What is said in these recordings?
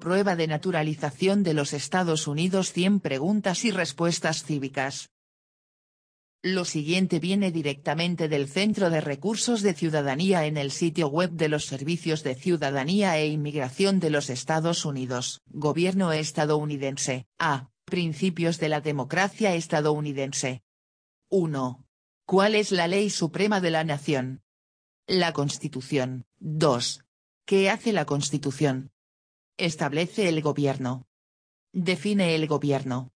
Prueba de naturalización de los Estados Unidos 100 preguntas y respuestas cívicas. Lo siguiente viene directamente del Centro de Recursos de Ciudadanía en el sitio web de los Servicios de Ciudadanía e Inmigración de los Estados Unidos, Gobierno estadounidense, a, Principios de la Democracia estadounidense. 1. ¿Cuál es la ley suprema de la nación? La Constitución. 2. ¿Qué hace la Constitución? Establece el gobierno. Define el gobierno.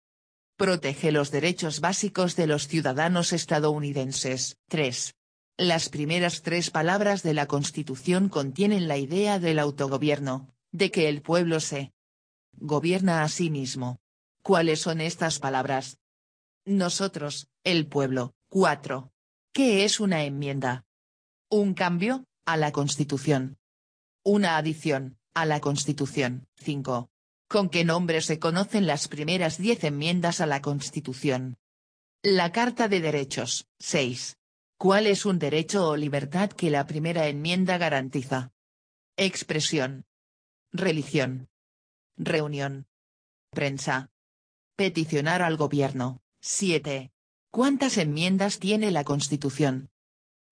Protege los derechos básicos de los ciudadanos estadounidenses. 3. Las primeras tres palabras de la Constitución contienen la idea del autogobierno, de que el pueblo se gobierna a sí mismo. ¿Cuáles son estas palabras? Nosotros, el pueblo. 4. ¿Qué es una enmienda? Un cambio, a la Constitución. Una adición a la Constitución. 5. ¿Con qué nombre se conocen las primeras diez enmiendas a la Constitución? La Carta de Derechos. 6. ¿Cuál es un derecho o libertad que la primera enmienda garantiza? Expresión. Religión. Reunión. Prensa. Peticionar al gobierno. 7. ¿Cuántas enmiendas tiene la Constitución?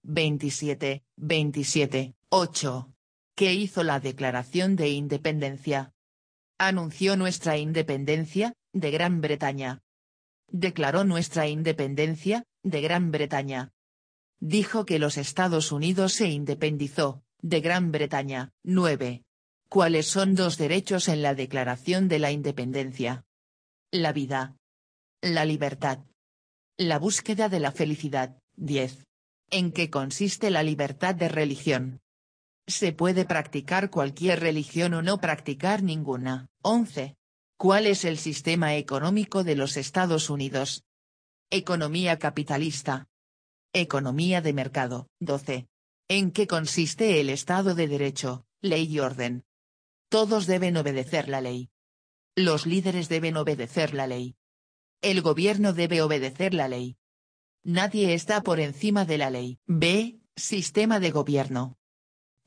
27, 27, 8. Qué hizo la Declaración de Independencia. Anunció nuestra independencia, de Gran Bretaña. Declaró nuestra independencia, de Gran Bretaña. Dijo que los Estados Unidos se independizó, de Gran Bretaña. 9. ¿Cuáles son dos derechos en la Declaración de la Independencia? La vida. La libertad. La búsqueda de la felicidad. 10. ¿En qué consiste la libertad de religión? Se puede practicar cualquier religión o no practicar ninguna. 11. ¿Cuál es el sistema económico de los Estados Unidos? Economía capitalista. Economía de mercado. 12. ¿En qué consiste el Estado de Derecho, ley y orden? Todos deben obedecer la ley. Los líderes deben obedecer la ley. El gobierno debe obedecer la ley. Nadie está por encima de la ley. B. Sistema de gobierno.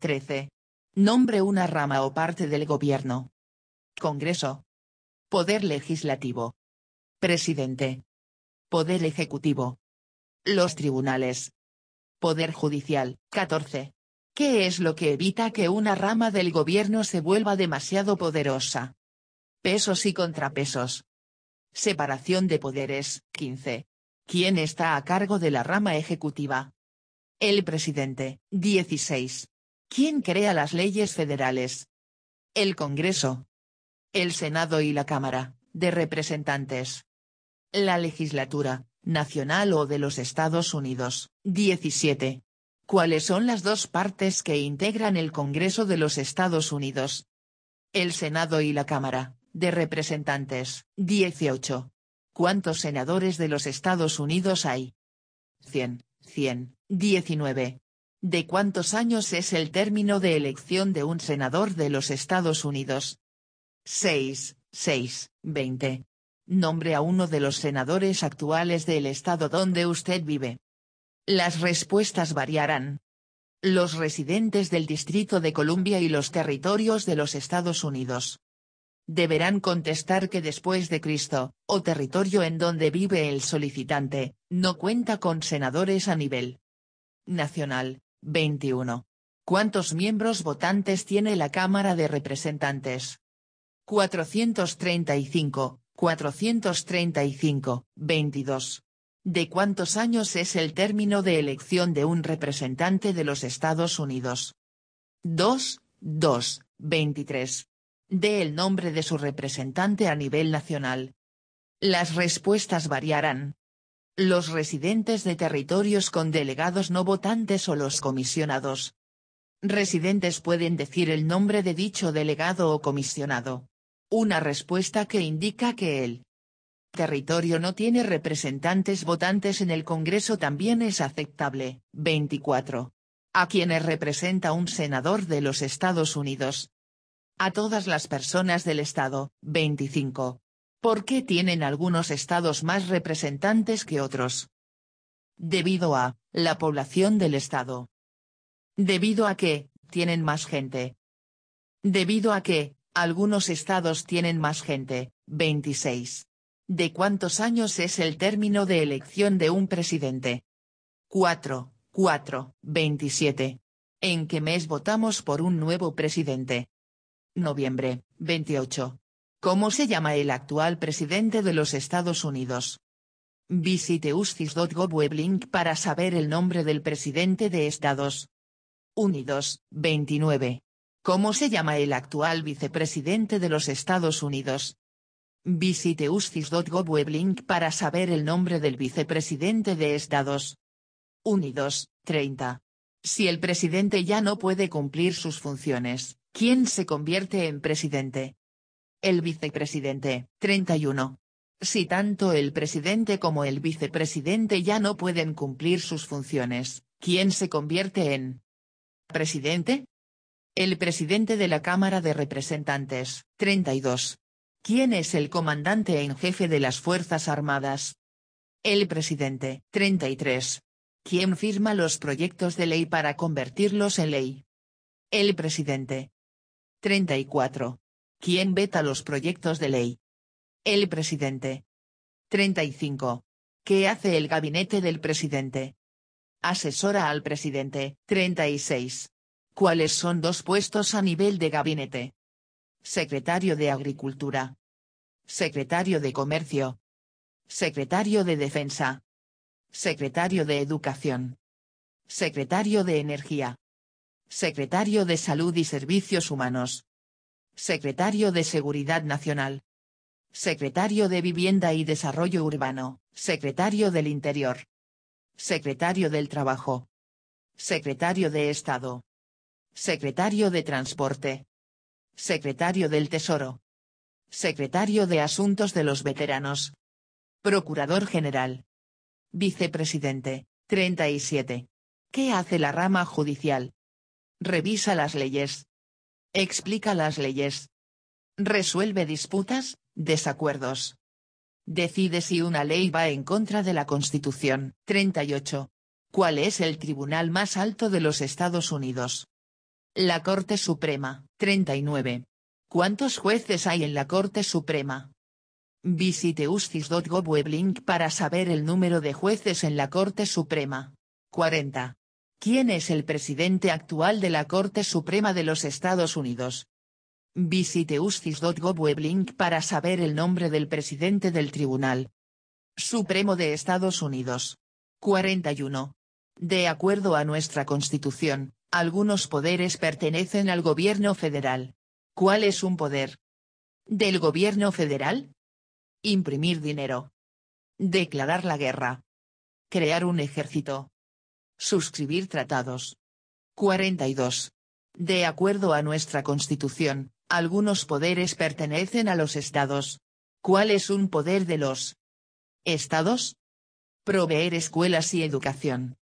13. Nombre una rama o parte del gobierno. Congreso. Poder legislativo. Presidente. Poder ejecutivo. Los tribunales. Poder judicial. 14. ¿Qué es lo que evita que una rama del gobierno se vuelva demasiado poderosa? Pesos y contrapesos. Separación de poderes. 15. ¿Quién está a cargo de la rama ejecutiva? El presidente. 16. ¿Quién crea las leyes federales? El Congreso. El Senado y la Cámara, de Representantes. La legislatura, nacional o de los Estados Unidos. 17. ¿Cuáles son las dos partes que integran el Congreso de los Estados Unidos? El Senado y la Cámara, de Representantes. 18. ¿Cuántos senadores de los Estados Unidos hay? 100, 100, 19. ¿De cuántos años es el término de elección de un senador de los Estados Unidos? 6, 6, 20. Nombre a uno de los senadores actuales del estado donde usted vive. Las respuestas variarán. Los residentes del Distrito de Columbia y los territorios de los Estados Unidos. Deberán contestar que después de Cristo, o territorio en donde vive el solicitante, no cuenta con senadores a nivel nacional, 21. ¿Cuántos miembros votantes tiene la Cámara de Representantes? 435, 435, 22. ¿De cuántos años es el término de elección de un representante de los Estados Unidos? 2, 2, 23. De el nombre de su representante a nivel nacional. Las respuestas variarán los residentes de territorios con delegados no votantes o los comisionados. Residentes pueden decir el nombre de dicho delegado o comisionado. Una respuesta que indica que el territorio no tiene representantes votantes en el Congreso también es aceptable. 24. A quienes representa un senador de los Estados Unidos. A todas las personas del Estado. 25. ¿Por qué tienen algunos estados más representantes que otros? Debido a, la población del estado. Debido a que, tienen más gente. Debido a que, algunos estados tienen más gente, 26. ¿De cuántos años es el término de elección de un presidente? 4, 4, 27. ¿En qué mes votamos por un nuevo presidente? Noviembre, 28. ¿Cómo se llama el actual presidente de los Estados Unidos? Visite uscis.gov para saber el nombre del presidente de Estados Unidos, 29. ¿Cómo se llama el actual vicepresidente de los Estados Unidos? Visite uscis.gov para saber el nombre del vicepresidente de Estados Unidos, 30. Si el presidente ya no puede cumplir sus funciones, ¿quién se convierte en presidente? el vicepresidente, 31. Si tanto el presidente como el vicepresidente ya no pueden cumplir sus funciones, ¿quién se convierte en presidente? El presidente de la Cámara de Representantes, 32. ¿Quién es el comandante en jefe de las Fuerzas Armadas? El presidente, 33. ¿Quién firma los proyectos de ley para convertirlos en ley? El presidente. 34. ¿Quién veta los proyectos de ley? El presidente. 35. ¿Qué hace el gabinete del presidente? Asesora al presidente. 36. ¿Cuáles son dos puestos a nivel de gabinete? Secretario de Agricultura. Secretario de Comercio. Secretario de Defensa. Secretario de Educación. Secretario de Energía. Secretario de Salud y Servicios Humanos. Secretario de Seguridad Nacional. Secretario de Vivienda y Desarrollo Urbano, Secretario del Interior. Secretario del Trabajo. Secretario de Estado. Secretario de Transporte. Secretario del Tesoro. Secretario de Asuntos de los Veteranos. Procurador General. Vicepresidente, 37. ¿Qué hace la rama judicial? Revisa las leyes, Explica las leyes. Resuelve disputas, desacuerdos. Decide si una ley va en contra de la Constitución. 38. ¿Cuál es el tribunal más alto de los Estados Unidos? La Corte Suprema. 39. ¿Cuántos jueces hay en la Corte Suprema? Visite uscis.gov para saber el número de jueces en la Corte Suprema. 40. ¿Quién es el presidente actual de la Corte Suprema de los Estados Unidos? Visite uscis.gov link para saber el nombre del presidente del Tribunal Supremo de Estados Unidos. 41. De acuerdo a nuestra Constitución, algunos poderes pertenecen al gobierno federal. ¿Cuál es un poder? ¿Del gobierno federal? Imprimir dinero. Declarar la guerra. Crear un ejército. Suscribir tratados. 42. De acuerdo a nuestra Constitución, algunos poderes pertenecen a los estados. ¿Cuál es un poder de los estados? Proveer escuelas y educación.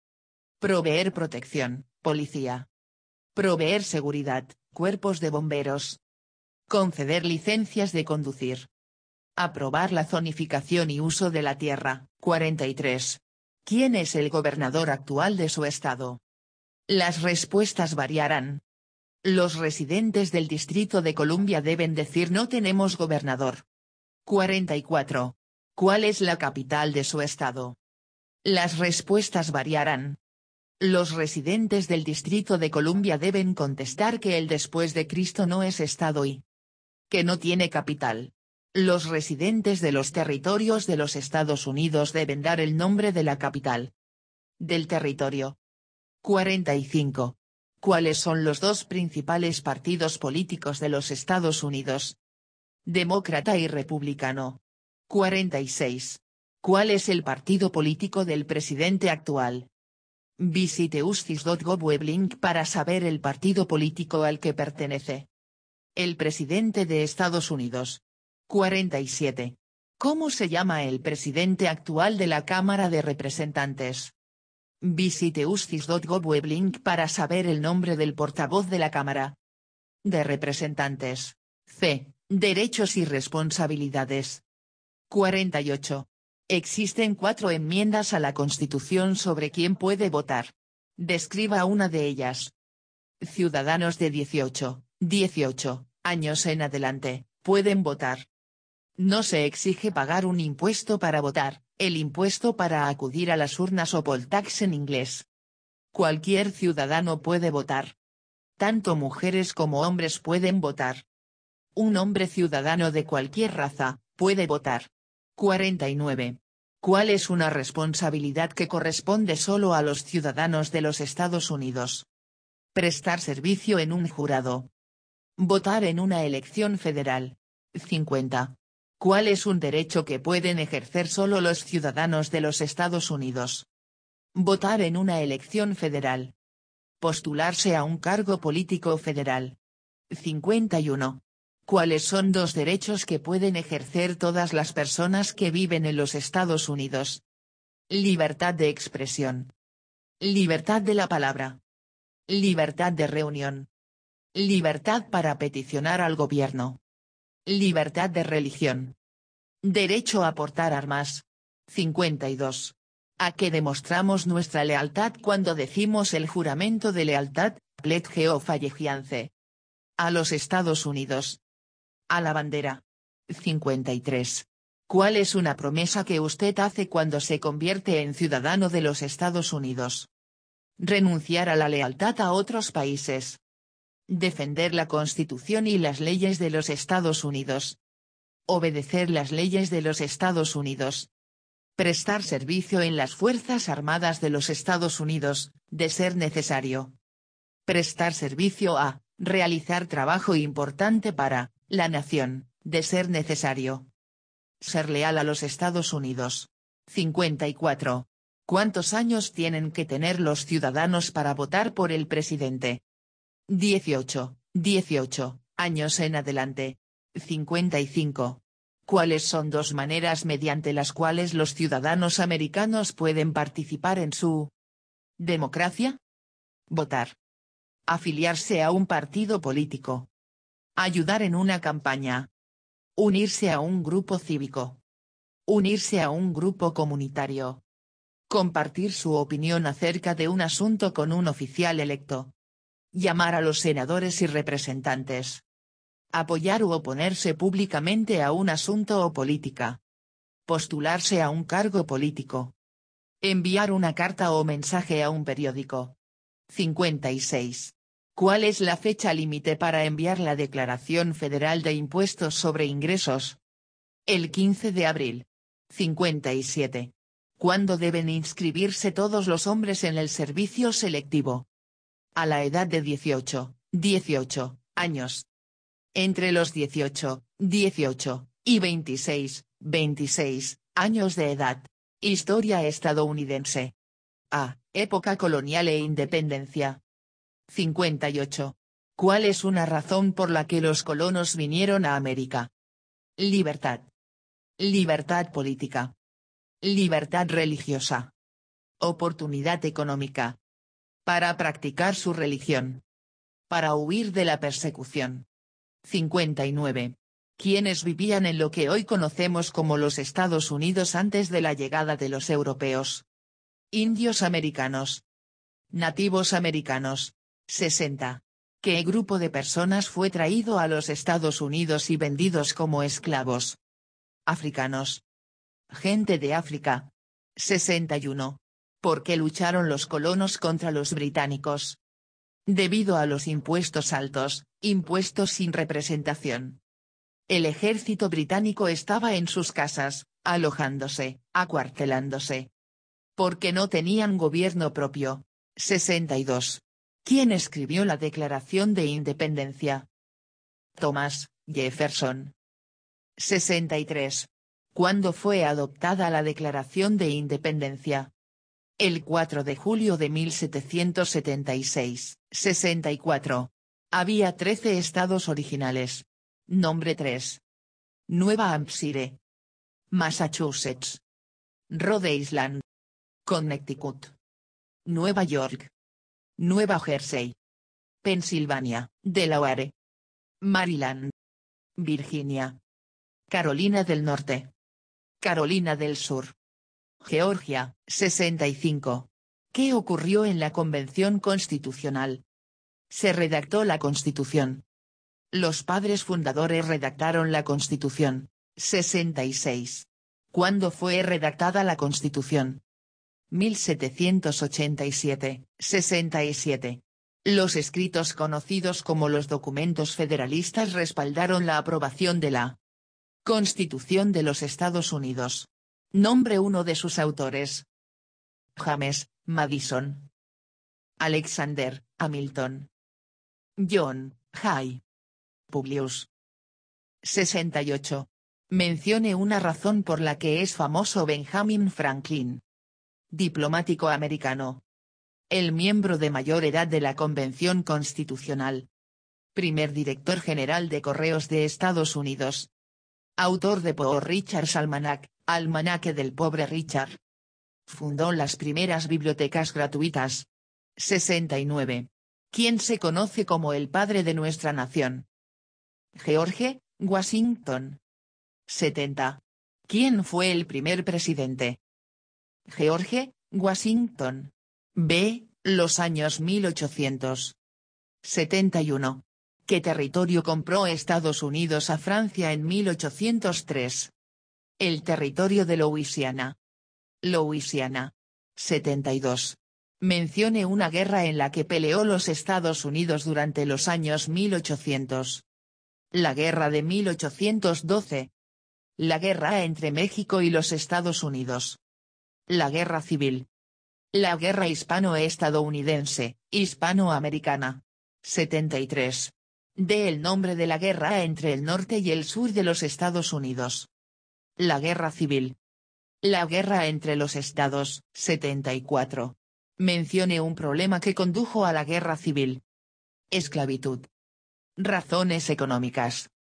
Proveer protección, policía. Proveer seguridad, cuerpos de bomberos. Conceder licencias de conducir. Aprobar la zonificación y uso de la tierra. 43. ¿Quién es el gobernador actual de su estado? Las respuestas variarán. Los residentes del Distrito de Columbia deben decir no tenemos gobernador. 44. ¿Cuál es la capital de su estado? Las respuestas variarán. Los residentes del Distrito de Columbia deben contestar que el después de Cristo no es estado y que no tiene capital los residentes de los territorios de los Estados Unidos deben dar el nombre de la capital del territorio. 45. ¿Cuáles son los dos principales partidos políticos de los Estados Unidos? Demócrata y Republicano. 46. ¿Cuál es el partido político del presidente actual? Visite uscis.gov weblink para saber el partido político al que pertenece. El presidente de Estados Unidos 47. ¿Cómo se llama el presidente actual de la Cámara de Representantes? Visite uscis.gov para saber el nombre del portavoz de la Cámara de Representantes. C. Derechos y responsabilidades. 48. Existen cuatro enmiendas a la Constitución sobre quién puede votar. Describa una de ellas. Ciudadanos de 18, 18 años en adelante, pueden votar. No se exige pagar un impuesto para votar, el impuesto para acudir a las urnas o poll tax en inglés. Cualquier ciudadano puede votar. Tanto mujeres como hombres pueden votar. Un hombre ciudadano de cualquier raza, puede votar. 49. ¿Cuál es una responsabilidad que corresponde solo a los ciudadanos de los Estados Unidos? Prestar servicio en un jurado. Votar en una elección federal. 50 cuál es un derecho que pueden ejercer solo los ciudadanos de los Estados Unidos. Votar en una elección federal. Postularse a un cargo político federal. 51. ¿Cuáles son dos derechos que pueden ejercer todas las personas que viven en los Estados Unidos? Libertad de expresión. Libertad de la palabra. Libertad de reunión. Libertad para peticionar al gobierno. Libertad de religión. Derecho a portar armas. 52. A que demostramos nuestra lealtad cuando decimos el juramento de lealtad, pledge of A los Estados Unidos. A la bandera. 53. ¿Cuál es una promesa que usted hace cuando se convierte en ciudadano de los Estados Unidos? Renunciar a la lealtad a otros países defender la Constitución y las leyes de los Estados Unidos. Obedecer las leyes de los Estados Unidos. Prestar servicio en las Fuerzas Armadas de los Estados Unidos, de ser necesario. Prestar servicio a, realizar trabajo importante para, la nación, de ser necesario. Ser leal a los Estados Unidos. 54. ¿Cuántos años tienen que tener los ciudadanos para votar por el presidente? 18, 18 años en adelante. 55. ¿Cuáles son dos maneras mediante las cuales los ciudadanos americanos pueden participar en su democracia? Votar. Afiliarse a un partido político. Ayudar en una campaña. Unirse a un grupo cívico. Unirse a un grupo comunitario. Compartir su opinión acerca de un asunto con un oficial electo llamar a los senadores y representantes. Apoyar u oponerse públicamente a un asunto o política. Postularse a un cargo político. Enviar una carta o mensaje a un periódico. 56. ¿Cuál es la fecha límite para enviar la Declaración Federal de Impuestos sobre Ingresos? El 15 de abril. 57. ¿Cuándo deben inscribirse todos los hombres en el servicio selectivo? a la edad de 18, 18 años. Entre los 18, 18 y 26, 26 años de edad. Historia estadounidense. A. Época colonial e independencia. 58. ¿Cuál es una razón por la que los colonos vinieron a América? Libertad. Libertad política. Libertad religiosa. Oportunidad económica, para practicar su religión. Para huir de la persecución. 59. Quienes vivían en lo que hoy conocemos como los Estados Unidos antes de la llegada de los europeos. Indios americanos. Nativos americanos. 60. ¿Qué grupo de personas fue traído a los Estados Unidos y vendidos como esclavos. Africanos. Gente de África. 61 por qué lucharon los colonos contra los británicos. Debido a los impuestos altos, impuestos sin representación. El ejército británico estaba en sus casas, alojándose, acuartelándose. Porque no tenían gobierno propio. 62. ¿Quién escribió la Declaración de Independencia? Thomas Jefferson. 63. ¿Cuándo fue adoptada la Declaración de Independencia? el 4 de julio de 1776, 64. Había 13 estados originales. Nombre 3. Nueva Hampshire. Massachusetts. Rhode Island. Connecticut. Nueva York. Nueva Jersey. Pensilvania, Delaware. Maryland. Virginia. Carolina del Norte. Carolina del Sur. Georgia, 65. ¿Qué ocurrió en la Convención Constitucional? Se redactó la Constitución. Los padres fundadores redactaron la Constitución. 66. ¿Cuándo fue redactada la Constitución? 1787, 67. Los escritos conocidos como los documentos federalistas respaldaron la aprobación de la Constitución de los Estados Unidos. Nombre uno de sus autores. James, Madison. Alexander, Hamilton. John, Jay. Publius. 68. Mencione una razón por la que es famoso Benjamin Franklin. Diplomático americano. El miembro de mayor edad de la Convención Constitucional. Primer director general de Correos de Estados Unidos. Autor de Poor Richards Almanac, Almanaque del pobre Richard. Fundó las primeras bibliotecas gratuitas. 69. ¿Quién se conoce como el padre de nuestra nación? George, Washington. 70. ¿Quién fue el primer presidente? George, Washington. B. Los años 1800. 71. ¿Qué territorio compró Estados Unidos a Francia en 1803? El territorio de Louisiana. Louisiana. 72. Mencione una guerra en la que peleó los Estados Unidos durante los años 1800. La Guerra de 1812. La guerra entre México y los Estados Unidos. La Guerra Civil. La Guerra Hispano-Estadounidense, hispano-americana. 73. De el nombre de la guerra entre el norte y el sur de los Estados Unidos. La Guerra Civil. La guerra entre los estados, 74. Mencione un problema que condujo a la guerra civil. Esclavitud. Razones económicas.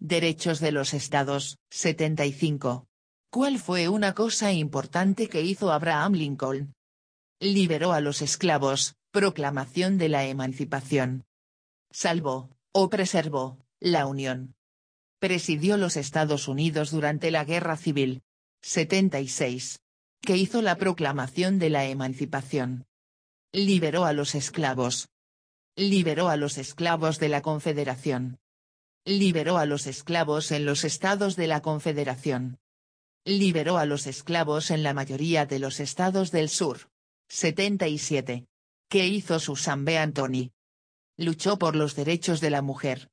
Derechos de los estados, 75. ¿Cuál fue una cosa importante que hizo Abraham Lincoln? Liberó a los esclavos, proclamación de la emancipación. Salvó, o preservó, la unión presidió los Estados Unidos durante la Guerra Civil. 76. Que hizo la proclamación de la emancipación. Liberó a los esclavos. Liberó a los esclavos de la Confederación. Liberó a los esclavos en los estados de la Confederación. Liberó a los esclavos en la mayoría de los estados del sur. 77. ¿Qué hizo Susan B. Anthony? Luchó por los derechos de la mujer.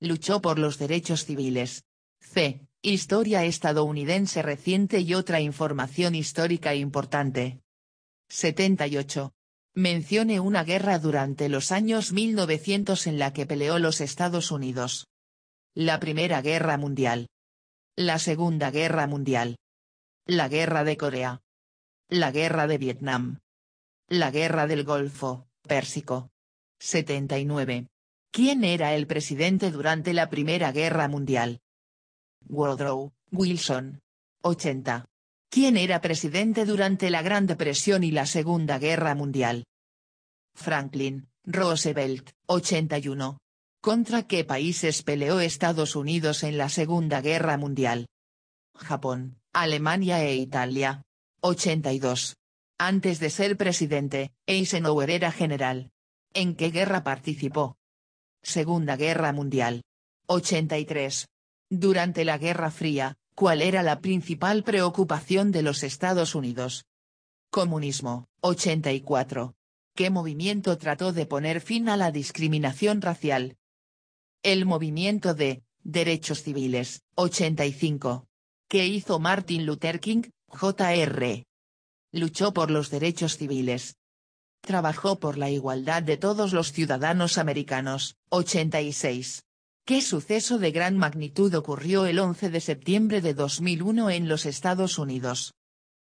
Luchó por los derechos civiles. C. Historia estadounidense reciente y otra información histórica importante. 78. Mencione una guerra durante los años 1900 en la que peleó los Estados Unidos. La Primera Guerra Mundial. La Segunda Guerra Mundial. La Guerra de Corea. La Guerra de Vietnam. La Guerra del Golfo, Pérsico. 79. ¿Quién era el presidente durante la Primera Guerra Mundial? Woodrow Wilson. 80. ¿Quién era presidente durante la Gran Depresión y la Segunda Guerra Mundial? Franklin Roosevelt. 81. ¿Contra qué países peleó Estados Unidos en la Segunda Guerra Mundial? Japón, Alemania e Italia. 82. Antes de ser presidente, Eisenhower era general. ¿En qué guerra participó? Segunda Guerra Mundial. 83. Durante la Guerra Fría, ¿cuál era la principal preocupación de los Estados Unidos? Comunismo. 84. ¿Qué movimiento trató de poner fin a la discriminación racial? El movimiento de Derechos Civiles. 85. ¿Qué hizo Martin Luther King, Jr.? Luchó por los derechos civiles, Trabajó por la igualdad de todos los ciudadanos americanos, 86. ¿Qué suceso de gran magnitud ocurrió el 11 de septiembre de 2001 en los Estados Unidos?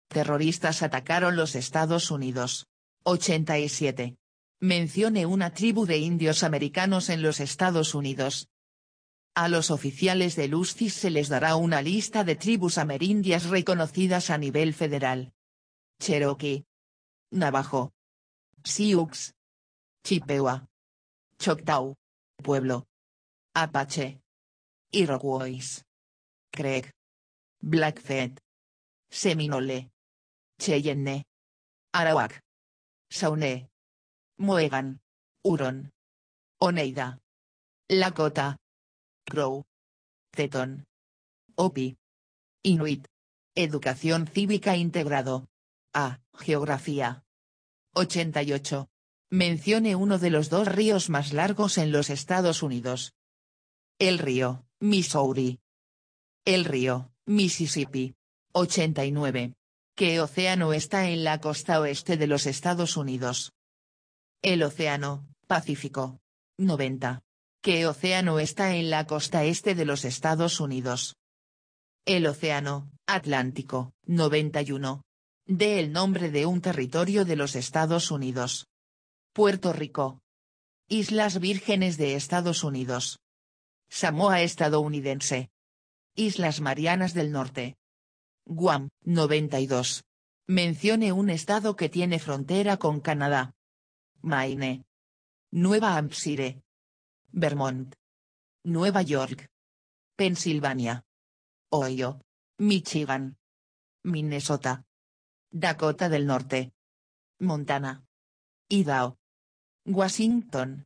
Terroristas atacaron los Estados Unidos. 87. Mencione una tribu de indios americanos en los Estados Unidos. A los oficiales del USCIS se les dará una lista de tribus amerindias reconocidas a nivel federal. Cherokee. Navajo. Sioux. Chipewa. Choctaw. Pueblo. Apache. Iroquois. Craig, Blackfeet. Seminole. Cheyenne. Arawak. Saune. Mohegan. Huron. Oneida. Lakota. Crow. Teton. OPI. Inuit. Educación cívica integrado. A. Geografía. 88. Mencione uno de los dos ríos más largos en los Estados Unidos. El río Missouri. El río Mississippi. 89. ¿Qué océano está en la costa oeste de los Estados Unidos? El océano Pacífico. 90. ¿Qué océano está en la costa este de los Estados Unidos? El océano Atlántico. 91 de el nombre de un territorio de los Estados Unidos. Puerto Rico. Islas Vírgenes de Estados Unidos. Samoa estadounidense. Islas Marianas del Norte. Guam, 92. Mencione un estado que tiene frontera con Canadá. Maine. Nueva Hampshire. Vermont. Nueva York. Pensilvania. Ohio. Michigan. Minnesota. Dakota del Norte. Montana. Idaho. Washington.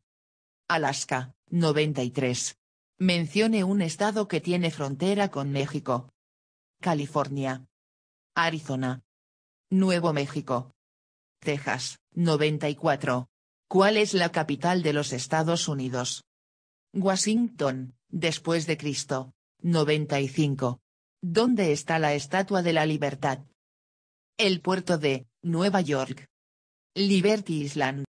Alaska, 93. Mencione un estado que tiene frontera con México. California. Arizona. Nuevo México. Texas, 94. ¿Cuál es la capital de los Estados Unidos? Washington, después de Cristo. 95. ¿Dónde está la Estatua de la Libertad? el puerto de Nueva York. Liberty Island.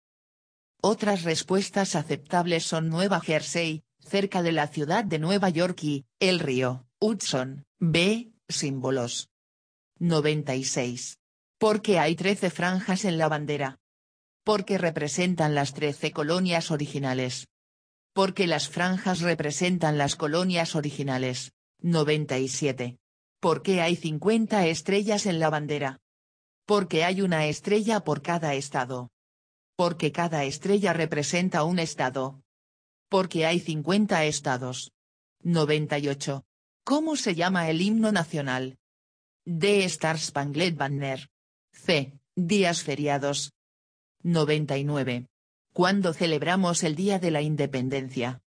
Otras respuestas aceptables son Nueva Jersey, cerca de la ciudad de Nueva York y el río Hudson. B. Símbolos. 96. Porque hay 13 franjas en la bandera. Porque representan las 13 colonias originales. Porque las franjas representan las colonias originales. 97. qué hay 50 estrellas en la bandera porque hay una estrella por cada estado. Porque cada estrella representa un estado. Porque hay 50 estados. 98. ¿Cómo se llama el himno nacional? D. Starspanglet Banner. C. Días feriados. 99. ¿Cuándo celebramos el Día de la Independencia?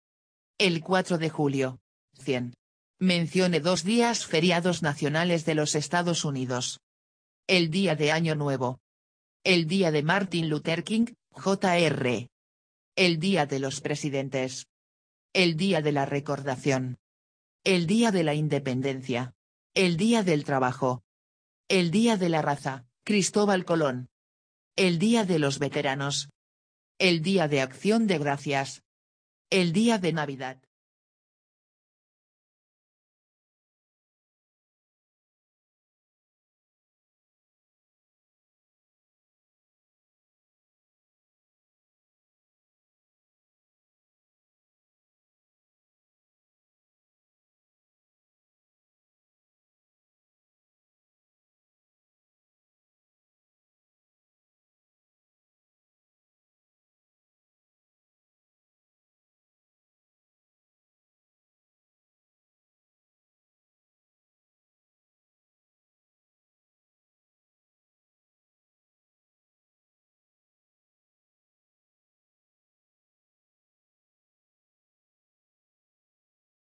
El 4 de julio. 100. Mencione dos días feriados nacionales de los Estados Unidos. El día de Año Nuevo. El día de Martin Luther King, Jr. El día de los presidentes. El día de la recordación. El día de la independencia. El día del trabajo. El día de la raza, Cristóbal Colón. El día de los veteranos. El día de acción de gracias. El día de Navidad.